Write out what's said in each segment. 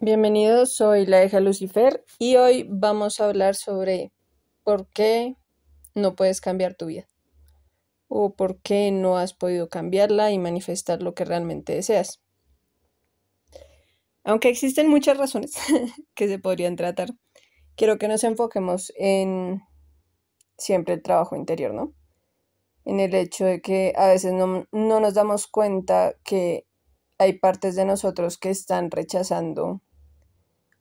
Bienvenidos, soy la hija Lucifer y hoy vamos a hablar sobre por qué no puedes cambiar tu vida o por qué no has podido cambiarla y manifestar lo que realmente deseas. Aunque existen muchas razones que se podrían tratar, quiero que nos enfoquemos en siempre el trabajo interior, ¿no? En el hecho de que a veces no, no nos damos cuenta que hay partes de nosotros que están rechazando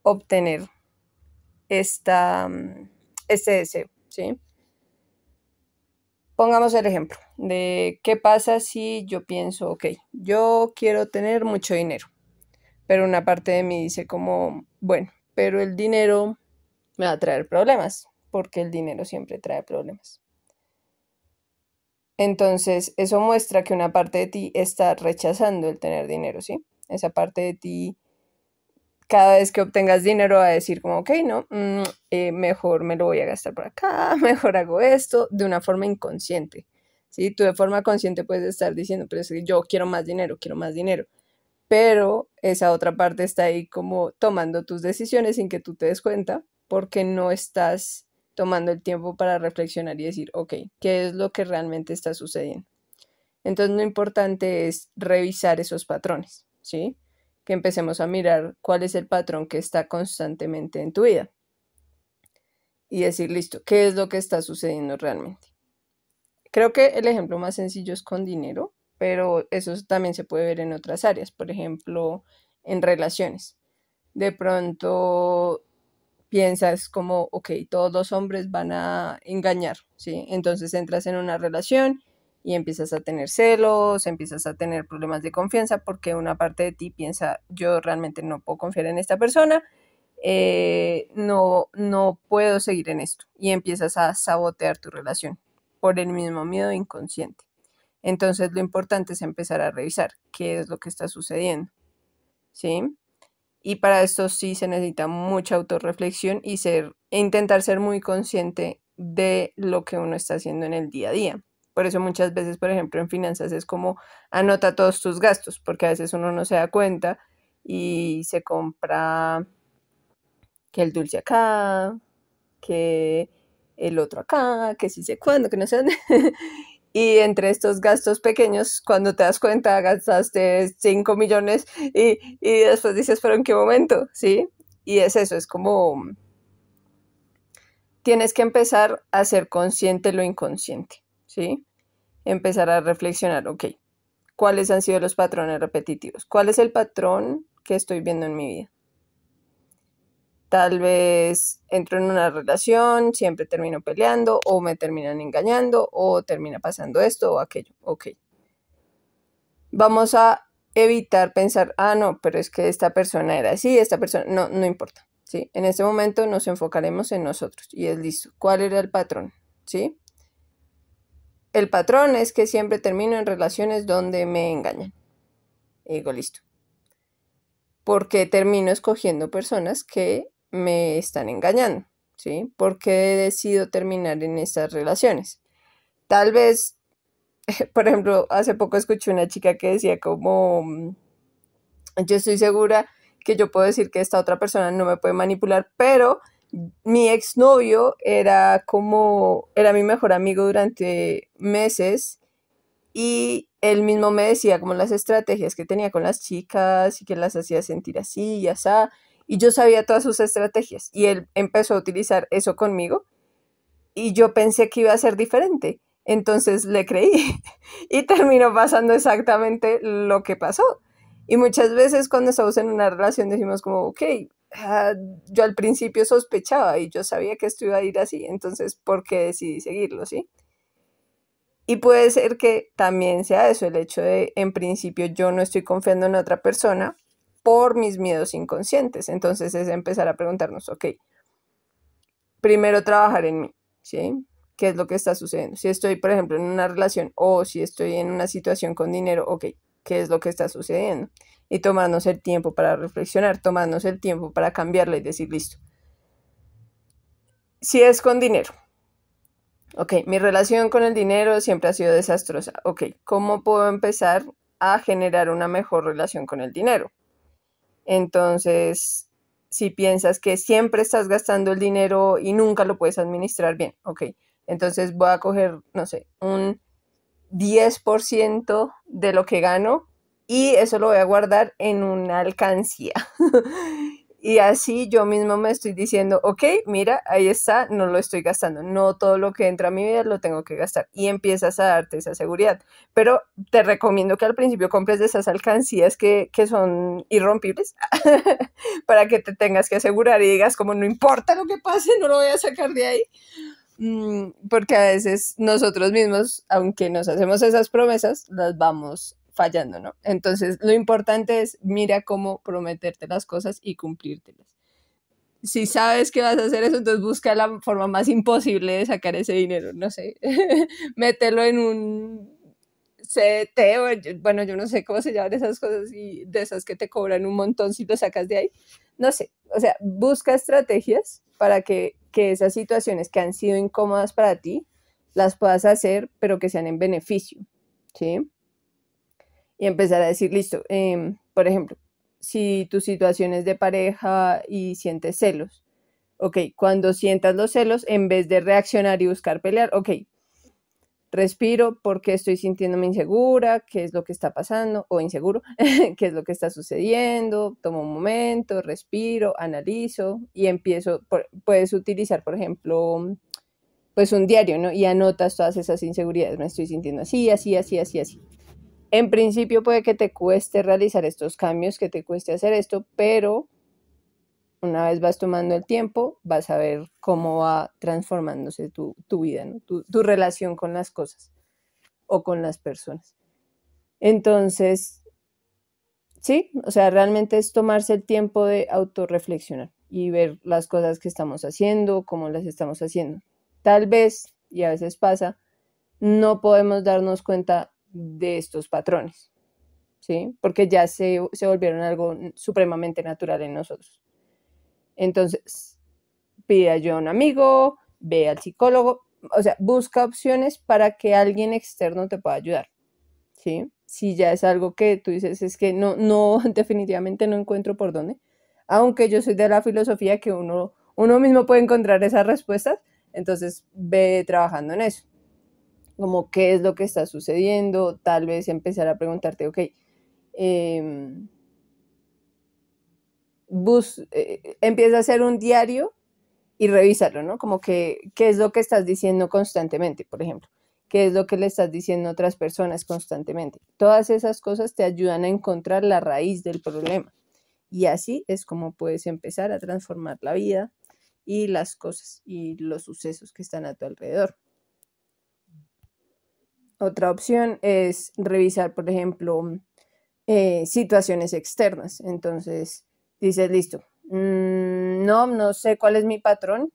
obtener esta, mm, este deseo, ¿sí? Pongamos el ejemplo de qué pasa si yo pienso, ok, yo quiero tener mucho dinero, pero una parte de mí dice como, bueno, pero el dinero me va a traer problemas, porque el dinero siempre trae problemas. Entonces, eso muestra que una parte de ti está rechazando el tener dinero, ¿sí? Esa parte de ti cada vez que obtengas dinero a decir como, ok, no, mm, eh, mejor me lo voy a gastar por acá, mejor hago esto, de una forma inconsciente. ¿sí? Tú de forma consciente puedes estar diciendo, pero es que yo quiero más dinero, quiero más dinero. Pero esa otra parte está ahí como tomando tus decisiones sin que tú te des cuenta porque no estás tomando el tiempo para reflexionar y decir, ok, ¿qué es lo que realmente está sucediendo? Entonces lo importante es revisar esos patrones, ¿sí? que empecemos a mirar cuál es el patrón que está constantemente en tu vida. Y decir, listo, ¿qué es lo que está sucediendo realmente? Creo que el ejemplo más sencillo es con dinero, pero eso también se puede ver en otras áreas, por ejemplo, en relaciones. De pronto piensas como, ok, todos los hombres van a engañar, ¿sí? Entonces entras en una relación y empiezas a tener celos, empiezas a tener problemas de confianza porque una parte de ti piensa, yo realmente no puedo confiar en esta persona, eh, no, no puedo seguir en esto y empiezas a sabotear tu relación por el mismo miedo inconsciente. Entonces lo importante es empezar a revisar qué es lo que está sucediendo. ¿Sí? Y para esto sí se necesita mucha autorreflexión y ser, e intentar ser muy consciente de lo que uno está haciendo en el día a día. Por eso muchas veces, por ejemplo, en finanzas es como anota todos tus gastos, porque a veces uno no se da cuenta y se compra que el dulce acá, que el otro acá, que sí sé cuándo, que no sé dónde. y entre estos gastos pequeños, cuando te das cuenta, gastaste 5 millones y, después dices, pero ¿en qué momento? ¿Sí? Y es eso, es como... Tienes que empezar a ser consciente lo inconsciente. ¿sí? Empezar a reflexionar, ok, ¿cuáles han sido los patrones repetitivos? ¿Cuál es el patrón que estoy viendo en mi vida? Tal vez entro en una relación, siempre termino peleando o me terminan engañando o termina pasando esto o aquello. Ok. Vamos a evitar pensar, ah, no, pero es que esta persona era así, esta persona, no, no importa. ¿sí? En este momento nos enfocaremos en nosotros y es listo. ¿Cuál era el patrón? ¿Sí? El patrón es que siempre termino en relaciones donde me engañan. digo, listo. Porque termino escogiendo personas que me están engañando, ¿sí? qué decido terminar en estas relaciones? Tal vez, por ejemplo, hace poco escuché una chica que decía como, yo estoy segura que yo puedo decir que esta otra persona no me puede manipular, pero mi exnovio era como, era mi mejor amigo durante meses y él mismo me decía como las estrategias que tenía con las chicas y que las hacía sentir así y así. Y yo sabía todas sus estrategias y él empezó a utilizar eso conmigo y yo pensé que iba a ser diferente. Entonces le creí y terminó pasando exactamente lo que pasó. Y muchas veces cuando estamos en una relación decimos como, ok, Ah, yo al principio sospechaba y yo sabía que esto iba a ir así, entonces, ¿por qué decidí seguirlo, sí? Y puede ser que también sea eso, el hecho de, en principio, yo no estoy confiando en otra persona por mis miedos inconscientes. Entonces es empezar a preguntarnos, ok, primero trabajar en mí, ¿sí? ¿Qué es lo que está sucediendo? Si estoy, por ejemplo, en una relación o si estoy en una situación con dinero, ok, qué es lo que está sucediendo y tomarnos el tiempo para reflexionar, tomarnos el tiempo para cambiarla y decir, listo. Si es con dinero. Ok, mi relación con el dinero siempre ha sido desastrosa. Ok, ¿cómo puedo empezar a generar una mejor relación con el dinero? Entonces, si piensas que siempre estás gastando el dinero y nunca lo puedes administrar bien, ok, entonces voy a coger, no sé, un 10% de lo que gano y eso lo voy a guardar en una alcancía. y así yo mismo me estoy diciendo, ok, mira, ahí está, no lo estoy gastando, no todo lo que entra a mi vida lo tengo que gastar y empiezas a darte esa seguridad. Pero te recomiendo que al principio compres de esas alcancías que, que son irrompibles para que te tengas que asegurar y digas como no importa lo que pase, no lo voy a sacar de ahí. Mm, porque a veces nosotros mismos, aunque nos hacemos esas promesas, las vamos fallando, ¿no? Entonces, lo importante es mira cómo prometerte las cosas y cumplírtelas. Si sabes que vas a hacer eso, entonces busca la forma más imposible de sacar ese dinero, no sé, mételo en un CT o, bueno, yo no sé cómo se llaman esas cosas y de esas que te cobran un montón si lo sacas de ahí, no sé, o sea, busca estrategias para que que esas situaciones que han sido incómodas para ti, las puedas hacer, pero que sean en beneficio, ¿sí? Y empezar a decir, listo, em, por ejemplo, si tu situación es de pareja y sientes celos, ok, cuando sientas los celos, en vez de reaccionar y buscar pelear, ok, respiro porque estoy sintiéndome insegura, qué es lo que está pasando o inseguro, qué es lo que está sucediendo, tomo un momento, respiro, analizo y empiezo, puedes utilizar, por ejemplo, pues un diario, ¿no? Y anotas todas esas inseguridades, me estoy sintiendo así, así, así, así, así. En principio puede que te cueste realizar estos cambios, que te cueste hacer esto, pero una vez vas tomando el tiempo, vas a ver cómo va transformándose tu, vida, tu, relación con las cosas o con las personas. Entonces, sí, o sea, realmente es tomarse el tiempo de autorreflexionar y ver las cosas que estamos haciendo, cómo las estamos haciendo. Tal vez, y a veces pasa, no podemos darnos cuenta de estos patrones, ¿sí? Porque ya se, se volvieron algo supremamente natural en nosotros. Entonces, pide yo a un amigo, ve al psicólogo, o sea, busca opciones para que alguien externo te pueda ayudar. ¿Sí? Si ya es algo que tú dices, es que no, no, definitivamente no encuentro por dónde. Aunque yo soy de la filosofía que uno, uno mismo puede encontrar esas respuestas, entonces ve trabajando en eso. Como qué es lo que está sucediendo, tal vez empezar a preguntarte, ok, eh, bus, eh, empieza a hacer un diario y revisarlo, ¿no? Como que, ¿qué es lo que estás diciendo constantemente, por ejemplo? ¿Qué es lo que le estás diciendo a otras personas constantemente? Todas esas cosas te ayudan a encontrar la raíz del problema. Y así es como puedes empezar a transformar la vida y las cosas y los sucesos que están a tu alrededor. Otra opción es revisar, por ejemplo, eh, situaciones externas. Entonces, dices, listo, mm, no, no sé cuál es mi patrón,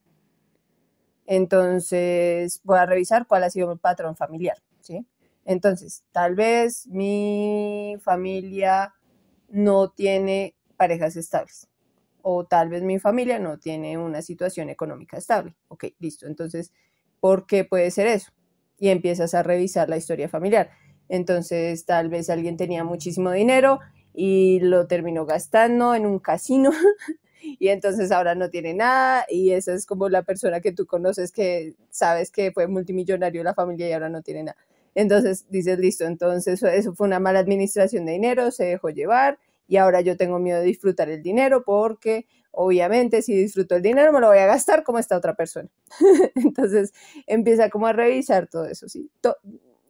entonces voy a revisar cuál ha sido mi patrón familiar, ¿sí? Entonces, tal vez mi familia no tiene parejas estables o tal vez mi familia no tiene una situación económica estable. Ok, listo. Entonces, ¿por qué puede ser eso? Y empiezas a revisar la historia familiar. Entonces, tal vez alguien tenía muchísimo dinero y lo terminó gastando en un casino y entonces ahora no tiene nada y esa es como la persona que tú conoces que sabes que fue multimillonario la familia y ahora no tiene nada. Entonces dices, listo, entonces eso fue una mala administración de dinero, se dejó llevar y ahora yo tengo miedo de disfrutar el dinero porque obviamente si disfruto el dinero me lo voy a gastar como esta otra persona. Entonces empieza como a revisar todo eso, ¿sí?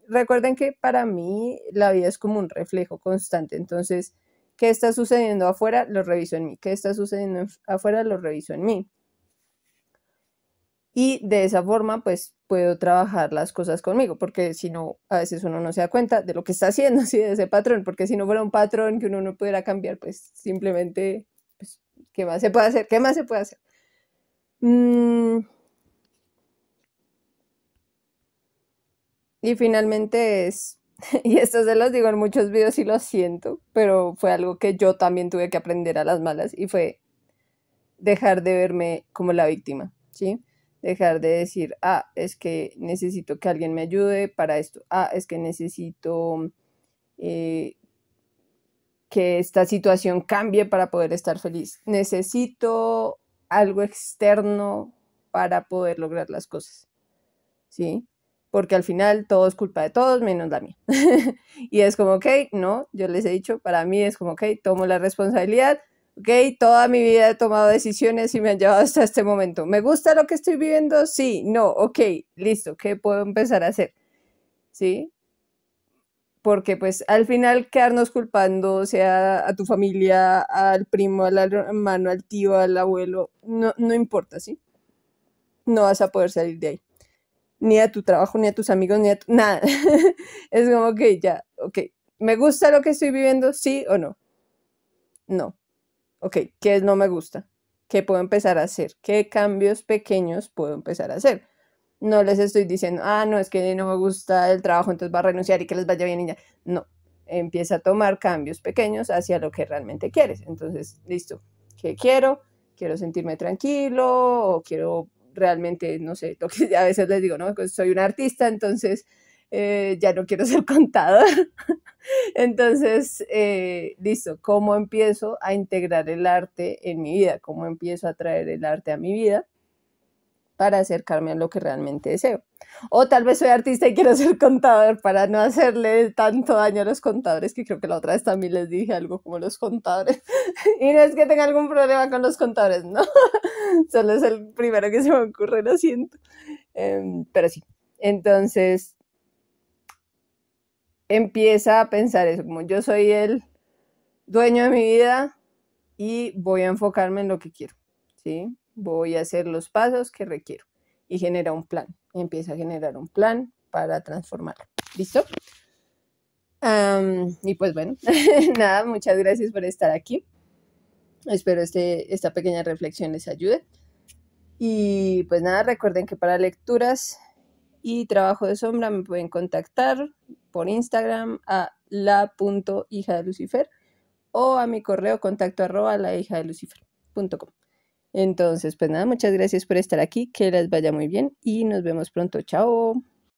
recuerden que para mí la vida es como un reflejo constante, entonces, ¿qué está sucediendo afuera? Lo reviso en mí, ¿qué está sucediendo afuera? Lo reviso en mí. Y de esa forma, pues puedo trabajar las cosas conmigo, porque si no, a veces uno no se da cuenta de lo que está haciendo, así de ese patrón, porque si no fuera un patrón que uno no pudiera cambiar, pues simplemente, pues, ¿qué más se puede hacer? ¿Qué más se puede hacer? Mm, Y finalmente es, y esto se los digo en muchos videos y lo siento, pero fue algo que yo también tuve que aprender a las malas y fue dejar de verme como la víctima, ¿sí? Dejar de decir, ah, es que necesito que alguien me ayude para esto, ah, es que necesito eh, que esta situación cambie para poder estar feliz, necesito algo externo para poder lograr las cosas, ¿sí? porque al final todo es culpa de todos menos la mía. y es como, ok, no, yo les he dicho, para mí es como, ok, tomo la responsabilidad, ok, toda mi vida he tomado decisiones y me han llevado hasta este momento. ¿Me gusta lo que estoy viviendo? Sí, no, ok, listo, ¿qué puedo empezar a hacer? ¿Sí? Porque pues al final quedarnos culpando, sea, a tu familia, al primo, al hermano, al tío, al abuelo, no, no importa, ¿sí? No vas a poder salir de ahí ni a tu trabajo, ni a tus amigos, ni a tu, nada. es como que ya, ok, ¿me gusta lo que estoy viviendo? ¿Sí o no? No. Ok, ¿qué no me gusta? ¿Qué puedo empezar a hacer? ¿Qué cambios pequeños puedo empezar a hacer? No les estoy diciendo, ah, no, es que no me gusta el trabajo, entonces va a renunciar y que les vaya bien y ya. No, empieza a tomar cambios pequeños hacia lo que realmente quieres. Entonces, listo, ¿qué quiero? quiero sentirme tranquilo o quiero realmente, no sé, a veces les digo, ¿no? Pues, soy un artista, entonces eh, ya no quiero ser contador. entonces, eh, listo, ¿cómo empiezo a integrar el arte en mi vida? ¿Cómo empiezo a traer el arte a mi vida para acercarme a lo que realmente deseo? O tal vez soy artista y quiero ser contador para no hacerle tanto daño a los contadores, que creo que la otra vez también les dije algo como los contadores. y no es que tenga algún problema con los contadores, no. Solo es el primero que se me ocurre, lo siento. Em, pero sí, entonces empieza a pensar eso, como yo soy el dueño de mi vida y voy a enfocarme en lo que quiero, ¿sí? Voy a hacer los pasos que requiero y genera un plan. Empieza a generar un plan para transformar. ¿Listo? y pues bueno, nada, muchas gracias por estar aquí. Espero este, esta pequeña reflexión les ayude. Y pues nada, recuerden que para lecturas y trabajo de sombra me pueden contactar por Instagram a la.hija de Lucifer o a mi correo contacto arroba la hija de Lucifer.com. Entonces, pues nada, muchas gracias por estar aquí, que les vaya muy bien y nos vemos pronto. Chao.